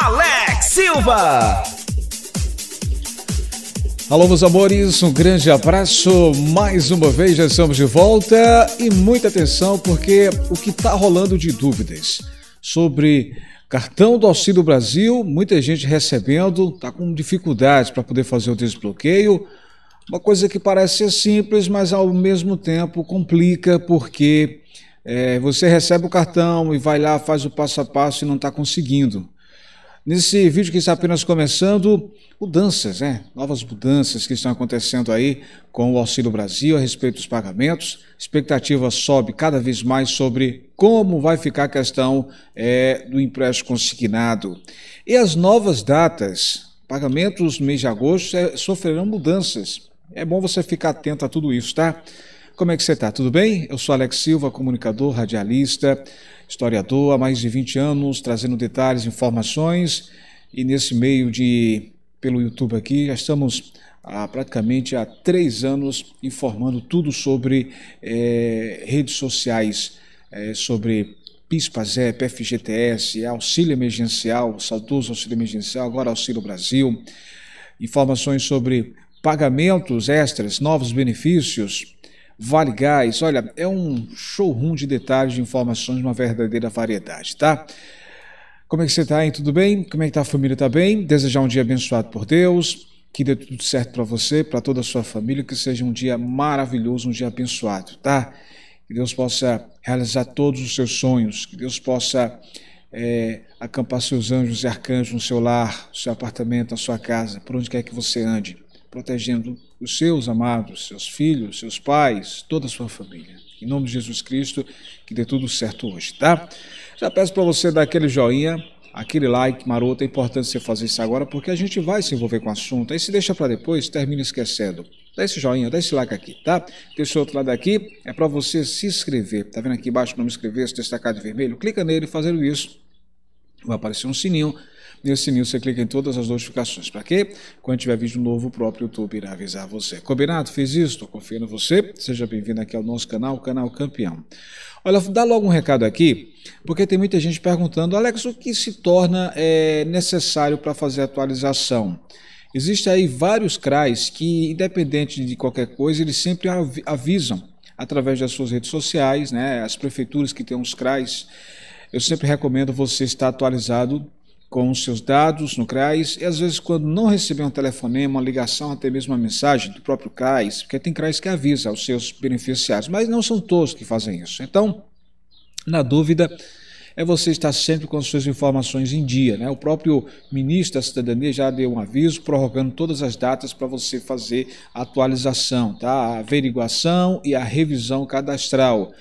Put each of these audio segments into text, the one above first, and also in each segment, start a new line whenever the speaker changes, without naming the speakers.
Alex Silva. Alô, meus amores, um grande abraço. Mais uma vez já estamos de volta e muita atenção porque o que está rolando de dúvidas sobre cartão do Auxílio Brasil, muita gente recebendo, está com dificuldades para poder fazer o desbloqueio. Uma coisa que parece ser simples, mas ao mesmo tempo complica porque é, você recebe o cartão e vai lá, faz o passo a passo e não está conseguindo. Nesse vídeo que está apenas começando, mudanças, né? Novas mudanças que estão acontecendo aí com o Auxílio Brasil a respeito dos pagamentos. Expectativa sobe cada vez mais sobre como vai ficar a questão é, do empréstimo consignado. E as novas datas, pagamentos no mês de agosto é, sofrerão mudanças. É bom você ficar atento a tudo isso, tá? Como é que você está? Tudo bem? Eu sou Alex Silva, comunicador, radialista historiador há mais de 20 anos, trazendo detalhes, informações. E nesse meio de pelo YouTube aqui, já estamos há praticamente há três anos informando tudo sobre é, redes sociais, é, sobre PISPAZEP, FGTS, auxílio emergencial, saudoso auxílio emergencial, agora auxílio Brasil, informações sobre pagamentos extras, novos benefícios, Vale Gás. Olha, é um showroom de detalhes, de informações, uma verdadeira variedade, tá? Como é que você está, hein? Tudo bem? Como é que tá a família? Tá bem? Desejar um dia abençoado por Deus, que dê tudo certo para você, para toda a sua família, que seja um dia maravilhoso, um dia abençoado, tá? Que Deus possa realizar todos os seus sonhos, que Deus possa é, acampar seus anjos e arcanjos no seu lar, no seu apartamento, na sua casa, por onde quer que você ande protegendo os seus amados, seus filhos, seus pais, toda a sua família. Em nome de Jesus Cristo, que dê tudo certo hoje, tá? Já peço para você dar aquele joinha, aquele like maroto. É importante você fazer isso agora, porque a gente vai se envolver com o assunto. Aí se deixa para depois, termina esquecendo. Dá esse joinha, dá esse like aqui, tá? o outro lado aqui é para você se inscrever. Tá vendo aqui embaixo o nome inscrever-se destacado em vermelho? Clica nele, fazendo isso. Vai aparecer um sininho Nesse sininho você clica em todas as notificações. Para quê? Quando tiver vídeo novo, o próprio YouTube irá avisar você. Combinado? Fiz isso? Estou confiando em você. Seja bem-vindo aqui ao nosso canal, Canal Campeão. Olha, dá logo um recado aqui, porque tem muita gente perguntando, Alex, o que se torna é, necessário para fazer atualização? Existem aí vários CRAs que, independente de qualquer coisa, eles sempre avisam através das suas redes sociais, né, as prefeituras que têm uns CRAs. Eu sempre recomendo você estar atualizado com os seus dados no CRAS e às vezes quando não receber um telefonema, uma ligação, até mesmo uma mensagem do próprio CRAS, porque tem CRAS que avisa aos seus beneficiários, mas não são todos que fazem isso. Então, na dúvida, é você estar sempre com as suas informações em dia. Né? O próprio ministro da Cidadania já deu um aviso prorrogando todas as datas para você fazer a atualização, tá? a averiguação e a revisão cadastral.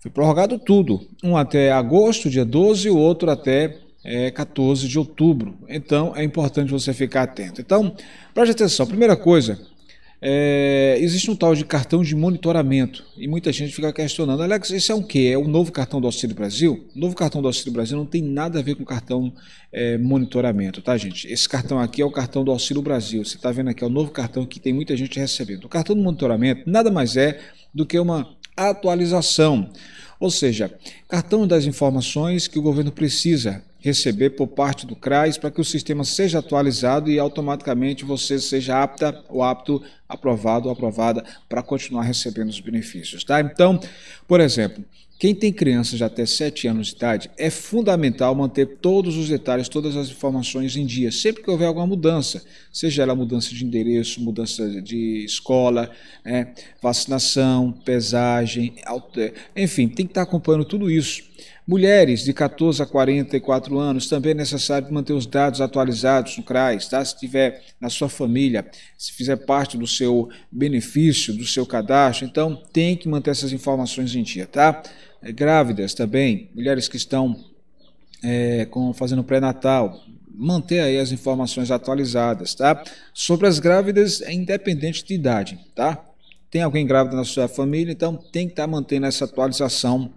Foi prorrogado tudo, um até agosto, dia 12, o outro até é, 14 de outubro. Então é importante você ficar atento. Então, preste atenção. Primeira coisa, é, existe um tal de cartão de monitoramento e muita gente fica questionando, Alex, isso é o um que? É o novo cartão do Auxílio Brasil? O novo cartão do Auxílio Brasil não tem nada a ver com o cartão é, monitoramento, tá gente? Esse cartão aqui é o cartão do Auxílio Brasil, você está vendo aqui, é o novo cartão que tem muita gente recebendo. O cartão de monitoramento nada mais é do que uma atualização, ou seja, cartão das informações que o governo precisa receber por parte do CRAS para que o sistema seja atualizado e automaticamente você seja apta ou apto, aprovado ou aprovada para continuar recebendo os benefícios, tá? Então, por exemplo, quem tem crianças de até 7 anos de idade, é fundamental manter todos os detalhes, todas as informações em dia, sempre que houver alguma mudança, seja ela mudança de endereço, mudança de escola, né, vacinação, pesagem, enfim, tem que estar acompanhando tudo isso Mulheres de 14 a 44 anos, também é necessário manter os dados atualizados no CRAS, tá? se tiver na sua família, se fizer parte do seu benefício, do seu cadastro, então tem que manter essas informações em dia, tá? É, grávidas também, mulheres que estão é, com, fazendo pré-natal, manter aí as informações atualizadas, tá? Sobre as grávidas, é independente de idade, tá? Tem alguém grávida na sua família, então tem que estar tá mantendo essa atualização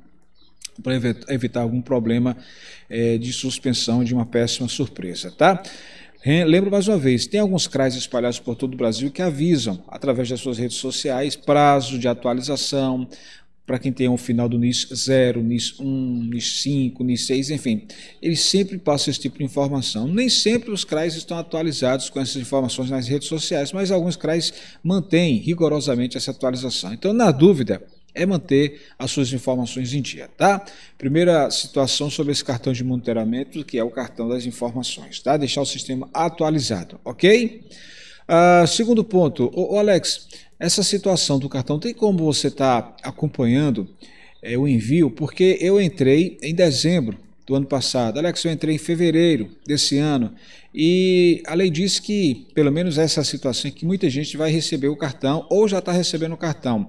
para evitar algum problema é, de suspensão de uma péssima surpresa, tá? Lembro mais uma vez, tem alguns CRAs espalhados por todo o Brasil que avisam, através das suas redes sociais, prazo de atualização, para quem tem um final do NIS 0, NIS 1, NIS 5, NIS 6, enfim. Eles sempre passam esse tipo de informação. Nem sempre os CRAs estão atualizados com essas informações nas redes sociais, mas alguns CRAs mantêm rigorosamente essa atualização. Então, na dúvida, é manter as suas informações em dia, tá? Primeira situação sobre esse cartão de monitoramento, que é o cartão das informações, tá? Deixar o sistema atualizado, ok? Uh, segundo ponto, ô, ô Alex, essa situação do cartão, tem como você estar tá acompanhando é, o envio? Porque eu entrei em dezembro do ano passado. Alex, eu entrei em fevereiro desse ano e a lei diz que, pelo menos essa situação, que muita gente vai receber o cartão ou já está recebendo o cartão.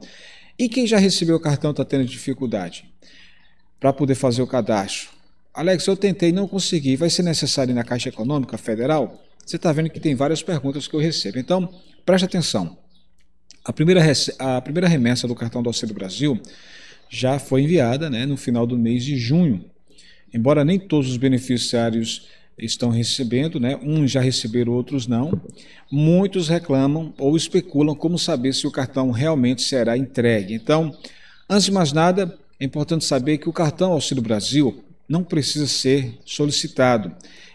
E quem já recebeu o cartão está tendo dificuldade para poder fazer o cadastro? Alex, eu tentei, não consegui. Vai ser necessário ir na Caixa Econômica Federal? Você está vendo que tem várias perguntas que eu recebo. Então, preste atenção. A primeira, a primeira remessa do cartão do Auxílio Brasil já foi enviada né, no final do mês de junho. Embora nem todos os beneficiários estão recebendo, né? Uns já receberam, outros não. Muitos reclamam ou especulam como saber se o cartão realmente será entregue. Então, antes de mais nada, é importante saber que o cartão Auxílio Brasil não precisa ser solicitado.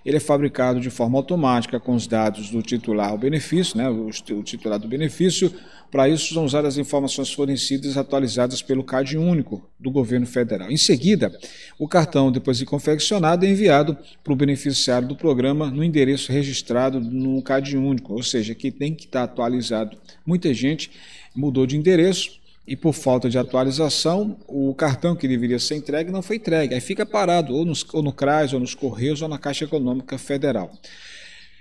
Ele é fabricado de forma automática com os dados do titular ao benefício, né? O titular do benefício para isso, são usadas informações fornecidas e atualizadas pelo CAD único do governo federal. Em seguida, o cartão, depois de confeccionado, é enviado para o beneficiário do programa no endereço registrado no CAD único, ou seja, que tem que estar atualizado. Muita gente mudou de endereço, e por falta de atualização, o cartão que deveria ser entregue não foi entregue. Aí fica parado, ou, nos, ou no CRAS, ou nos Correios, ou na Caixa Econômica Federal.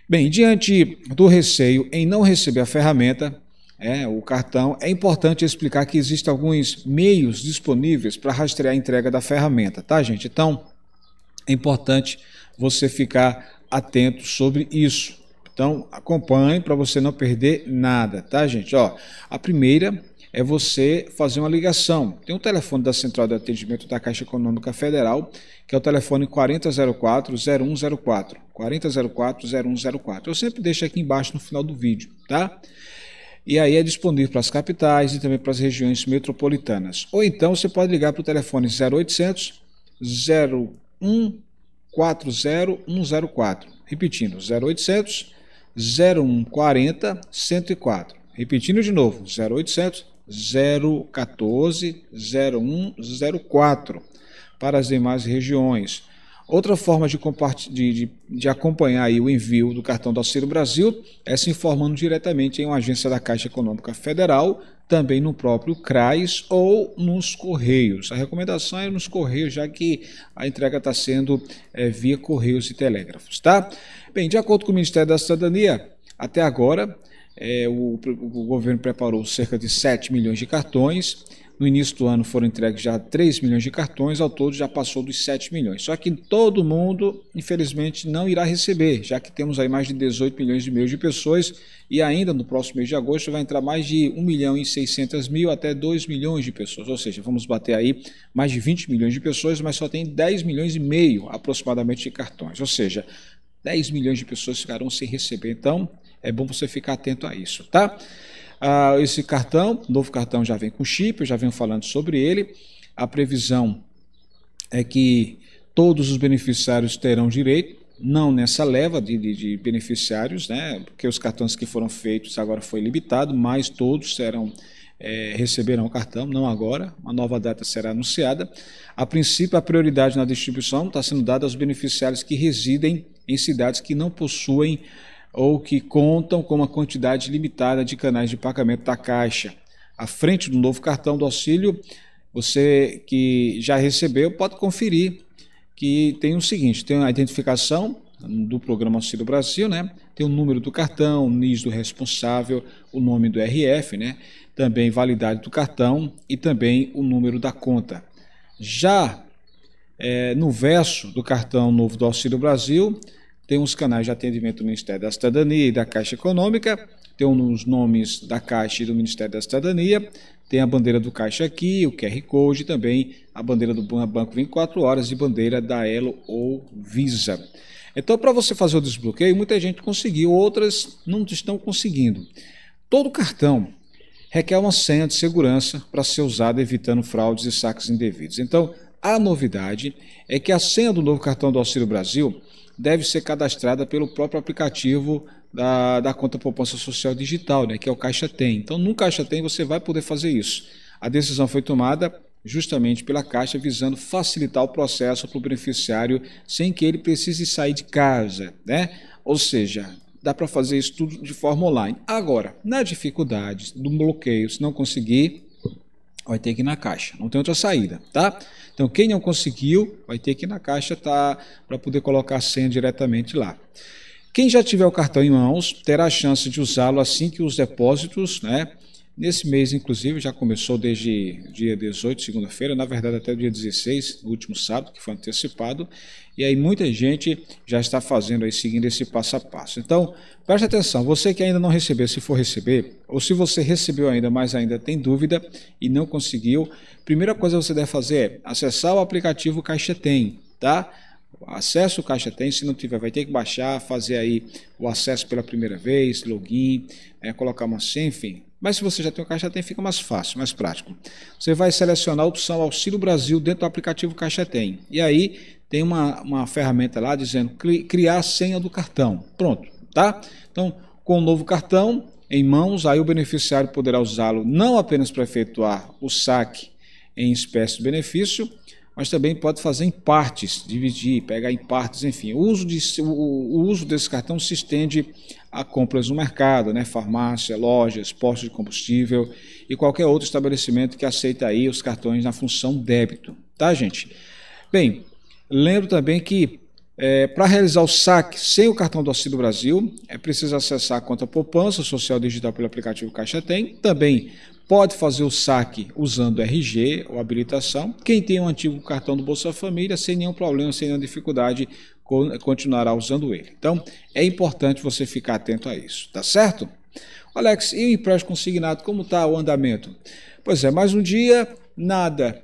Bem, diante do receio em não receber a ferramenta, é, o cartão, é importante explicar que existem alguns meios disponíveis para rastrear a entrega da ferramenta, tá, gente? Então, é importante você ficar atento sobre isso. Então, acompanhe para você não perder nada, tá, gente? Ó, a primeira é você fazer uma ligação. Tem um telefone da Central de Atendimento da Caixa Econômica Federal, que é o telefone 4004-0104. 4004-0104. Eu sempre deixo aqui embaixo no final do vídeo, tá? Tá? e aí é disponível para as capitais e também para as regiões metropolitanas. Ou então você pode ligar para o telefone 0800 0140 104. Repetindo, 0800 0140 104. Repetindo de novo, 0800 014 0104 para as demais regiões. Outra forma de, de, de, acompanhar o envio do cartão do Auxílio Brasil é se informando diretamente em uma agência da Caixa Econômica Federal, também no próprio CRAS ou nos Correios. A recomendação é nos Correios, já que a entrega está sendo é, via Correios e Telégrafos, tá? Bem, de acordo com o Ministério da Cidadania, até agora é, o, o governo preparou cerca de 7 milhões de cartões no início do ano foram entregues já 3 milhões de cartões, ao todo já passou dos 7 milhões. Só que todo mundo, infelizmente, não irá receber, já que temos aí mais de 18 milhões e meio de pessoas e ainda no próximo mês de agosto vai entrar mais de 1 milhão e 600 mil até 2 milhões de pessoas. Ou seja, vamos bater aí mais de 20 milhões de pessoas, mas só tem 10 milhões e meio aproximadamente de cartões. Ou seja, 10 milhões de pessoas ficarão sem receber. Então, é bom você ficar atento a isso, tá? Ah, esse cartão, novo cartão já vem com chip, eu já venho falando sobre ele. A previsão é que todos os beneficiários terão direito, não nessa leva de, de, de, beneficiários, né? porque os cartões que foram feitos agora foi limitado, mas todos serão é, receberão o cartão, não agora, uma nova data será anunciada. A princípio, a prioridade na distribuição está sendo dada aos beneficiários que residem em cidades que não possuem ou que contam com uma quantidade limitada de canais de pagamento da Caixa. À frente do novo cartão do auxílio, você que já recebeu pode conferir que tem o seguinte: tem a identificação do programa Auxílio Brasil, né? Tem o número do cartão, o NIS do responsável, o nome do RF, né? Também validade do cartão e também o número da conta. Já é, no verso do cartão novo do Auxílio Brasil, tem uns canais de atendimento do Ministério da Cidadania e da Caixa Econômica, tem uns nomes da Caixa e do Ministério da Cidadania, tem a bandeira do Caixa aqui, o QR Code também, a bandeira do Banco 24 Horas e bandeira da Elo ou Visa. Então, para você fazer o desbloqueio, muita gente conseguiu, outras não estão conseguindo. Todo cartão requer uma senha de segurança para ser usada evitando fraudes e saques indevidos. Então, a novidade é que a senha do novo cartão do Auxílio Brasil deve ser cadastrada pelo próprio aplicativo da, da conta poupança social digital, né, que é o Caixa Tem. Então, no Caixa Tem você vai poder fazer isso. A decisão foi tomada justamente pela Caixa, visando facilitar o processo para o beneficiário sem que ele precise sair de casa, né? Ou seja, dá para fazer isso tudo de forma online. Agora, nas dificuldades do bloqueio, se não conseguir, vai ter que ir na Caixa, não tem outra saída, tá? Então, quem não conseguiu, vai ter que ir na caixa tá, para poder colocar a senha diretamente lá. Quem já tiver o cartão em mãos terá a chance de usá-lo assim que os depósitos né, Nesse mês, inclusive, já começou desde dia 18, segunda-feira, na verdade até dia 16, no último sábado, que foi antecipado, e aí muita gente já está fazendo aí, seguindo esse passo a passo. Então, preste atenção, você que ainda não recebeu, se for receber, ou se você recebeu ainda, mas ainda tem dúvida e não conseguiu, primeira coisa que você deve fazer é acessar o aplicativo Caixa Tem, tá? Acesse o Caixa Tem, se não tiver, vai ter que baixar, fazer aí o acesso pela primeira vez, login, é, colocar uma senha, enfim, mas se você já tem o Caixa Tem, fica mais fácil, mais prático. Você vai selecionar a opção Auxílio Brasil dentro do aplicativo Caixa Tem. E aí tem uma, uma ferramenta lá dizendo criar a senha do cartão. Pronto, tá? Então, com o novo cartão em mãos, aí o beneficiário poderá usá-lo não apenas para efetuar o saque em espécie de benefício, mas também pode fazer em partes, dividir, pegar em partes, enfim. O uso, de, o, o uso desse cartão se estende a compras no mercado, né? farmácia, lojas, postos de combustível e qualquer outro estabelecimento que aceita aí os cartões na função débito, tá, gente? Bem, lembro também que é, para realizar o saque sem o cartão do Auxílio Brasil, é preciso acessar a conta poupança social digital pelo aplicativo Caixa Tem. Também pode fazer o saque usando RG ou habilitação. Quem tem um antigo cartão do Bolsa Família, sem nenhum problema, sem nenhuma dificuldade, continuará usando ele. Então, é importante você ficar atento a isso, tá certo? Alex, e o empréstimo consignado, como está o andamento? Pois é, mais um dia, nada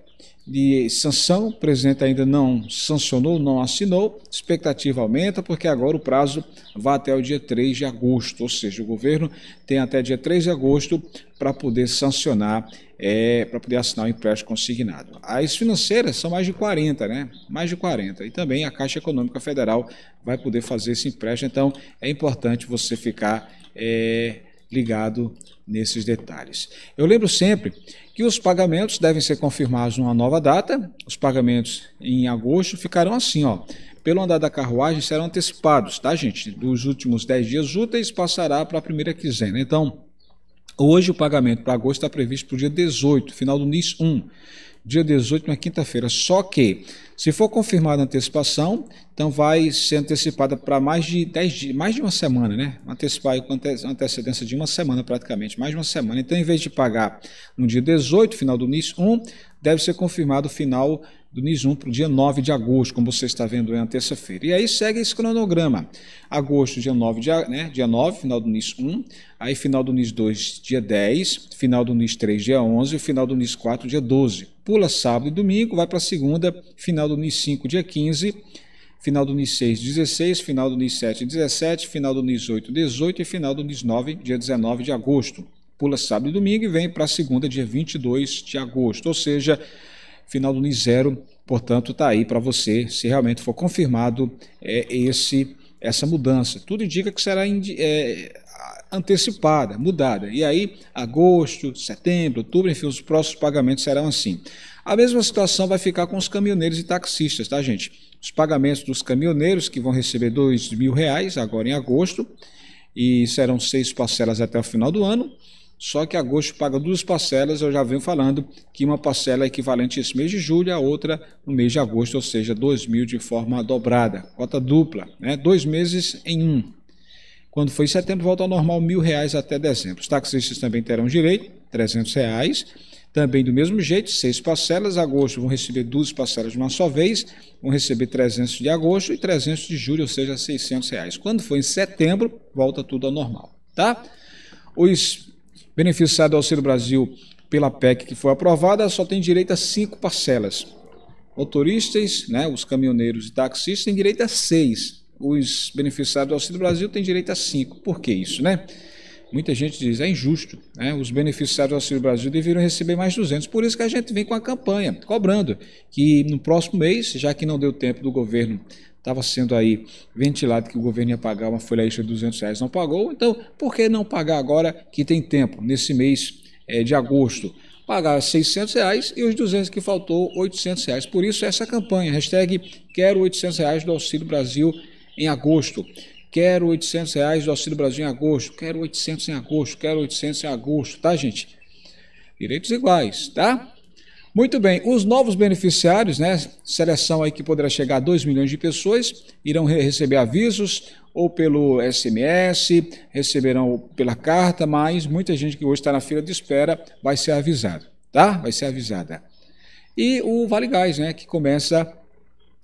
de sanção, o presidente ainda não sancionou, não assinou, expectativa aumenta, porque agora o prazo vai até o dia 3 de agosto, ou seja, o governo tem até dia 3 de agosto para poder sancionar, é, para poder assinar o empréstimo consignado. As financeiras são mais de 40, né? Mais de 40. E também a Caixa Econômica Federal vai poder fazer esse empréstimo, então é importante você ficar é, ligado nesses detalhes. Eu lembro sempre que os pagamentos devem ser confirmados numa nova data. Os pagamentos em agosto ficarão assim, ó. Pelo andar da carruagem serão antecipados, tá, gente? Dos últimos 10 dias úteis passará para a primeira quinzena. Então, hoje o pagamento para agosto está previsto para o dia 18, final do NIS 1. Dia 18, na quinta-feira. Só que se for confirmada a antecipação, então vai ser antecipada para mais de 10 dias, mais de uma semana, né? Antecipar com antecedência de uma semana praticamente, mais de uma semana. Então, em vez de pagar no dia 18, final do NIS 1, deve ser confirmado o final do NIS 1 para o dia 9 de agosto, como você está vendo, é na terça-feira. E aí segue esse cronograma. Agosto, dia 9, dia, né, dia 9 final do NIS 1, aí final do NIS 2, dia 10, final do NIS 3, dia 11, o final do NIS 4, dia 12. Pula sábado e domingo, vai para a segunda, final do NIS 5, dia 15, final do NIS 6, 16, final do NIS 7, 17, final do NIS 8, 18 e final do NIS 9, dia 19 de agosto. Pula sábado e domingo e vem para a segunda, dia 22 de agosto. Ou seja, final do NIS zero, portanto, está aí para você, se realmente for confirmado é, esse essa mudança. Tudo indica que será é, antecipada, mudada. E aí, agosto, setembro, outubro, enfim, os próximos pagamentos serão assim. A mesma situação vai ficar com os caminhoneiros e taxistas, tá, gente? Os pagamentos dos caminhoneiros, que vão receber R$ 2.000 agora em agosto, e serão seis parcelas até o final do ano. Só que agosto paga duas parcelas, eu já venho falando que uma parcela é equivalente a esse mês de julho, a outra no mês de agosto, ou seja, dois mil de forma dobrada, cota dupla, né? dois meses em um. Quando foi em setembro, volta ao normal mil reais até dezembro. Os taxistas também terão direito, 300 reais. Também do mesmo jeito, seis parcelas. Agosto vão receber duas parcelas de uma só vez, vão receber 300 de agosto e 300 de julho, ou seja, 600 reais. Quando for em setembro, volta tudo ao normal, tá? Os beneficiado do Auxílio Brasil pela PEC que foi aprovada só tem direito a cinco parcelas. Motoristas, né, os caminhoneiros e taxistas têm direito a seis. Os beneficiados do Auxílio Brasil têm direito a cinco. Por que isso, né? Muita gente diz, é injusto. Né? Os beneficiários do Auxílio Brasil deveriam receber mais 200. Por isso que a gente vem com a campanha, cobrando que no próximo mês, já que não deu tempo do governo estava sendo aí ventilado que o governo ia pagar uma folha extra de 200 reais, não pagou. Então, por que não pagar agora que tem tempo, nesse mês é, de agosto? Pagar 600 reais e os 200 que faltou, 800 reais. Por isso, essa campanha, hashtag quero 800 reais do Auxílio Brasil em agosto. Quero 800 reais do Auxílio Brasil em agosto. Quero 800 em agosto. Quero 800 em agosto, tá, gente? Direitos iguais, tá? Muito bem, os novos beneficiários, né, seleção aí que poderá chegar a 2 milhões de pessoas, irão receber avisos ou pelo SMS, receberão pela carta, mas muita gente que hoje está na fila de espera vai ser avisada, tá? Vai ser avisada. E o Vale Gás, né, que começa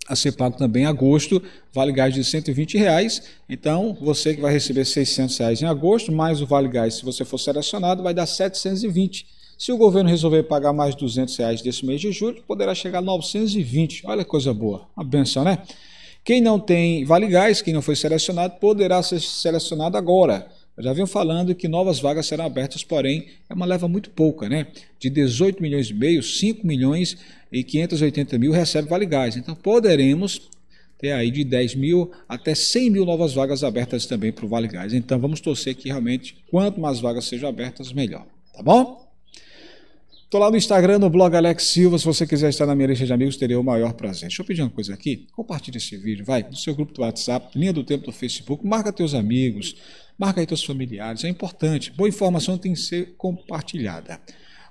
a ser pago também em agosto, Vale Gás de 120 reais. Então, você que vai receber 600 reais em agosto, mais o Vale Gás, se você for selecionado, vai dar 720 se o governo resolver pagar mais R$ 200 reais desse mês de julho, poderá chegar a 920. Olha que coisa boa. Uma benção, né? Quem não tem Vale Gás, quem não foi selecionado, poderá ser selecionado agora. Eu já vinham falando que novas vagas serão abertas, porém é uma leva muito pouca, né? De 18 milhões e meio, 5 milhões e 580 mil recebe Vale Gás. Então poderemos ter aí de 10 mil até 100 mil novas vagas abertas também para o Vale Gás. Então vamos torcer que realmente quanto mais vagas sejam abertas, melhor. Tá bom? Estou lá no Instagram, no blog Alex Silva. Se você quiser estar na minha lista de amigos, terei o maior prazer. Deixa eu pedir uma coisa aqui. Compartilhe esse vídeo, vai, no seu grupo do WhatsApp, linha do tempo do Facebook. Marca teus amigos, marca aí teus familiares. É importante. Boa informação tem que ser compartilhada.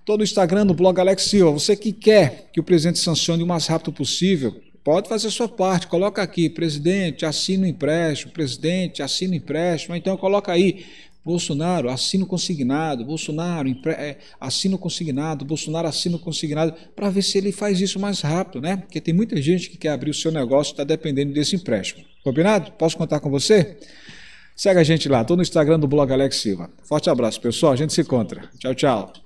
Estou no Instagram, no blog Alex Silva. Você que quer que o presidente sancione o mais rápido possível, pode fazer sua parte. Coloca aqui, presidente, assina o empréstimo. Presidente, assina o empréstimo. Então, coloca aí Bolsonaro, assino consignado, Bolsonaro, é, assino consignado, Bolsonaro, assino consignado, para ver se ele faz isso mais rápido, né? Porque tem muita gente que quer abrir o seu negócio e está dependendo desse empréstimo. Combinado? Posso contar com você? Segue a gente lá, estou no Instagram do blog Alex Silva. Forte abraço, pessoal. A gente se encontra. Tchau, tchau.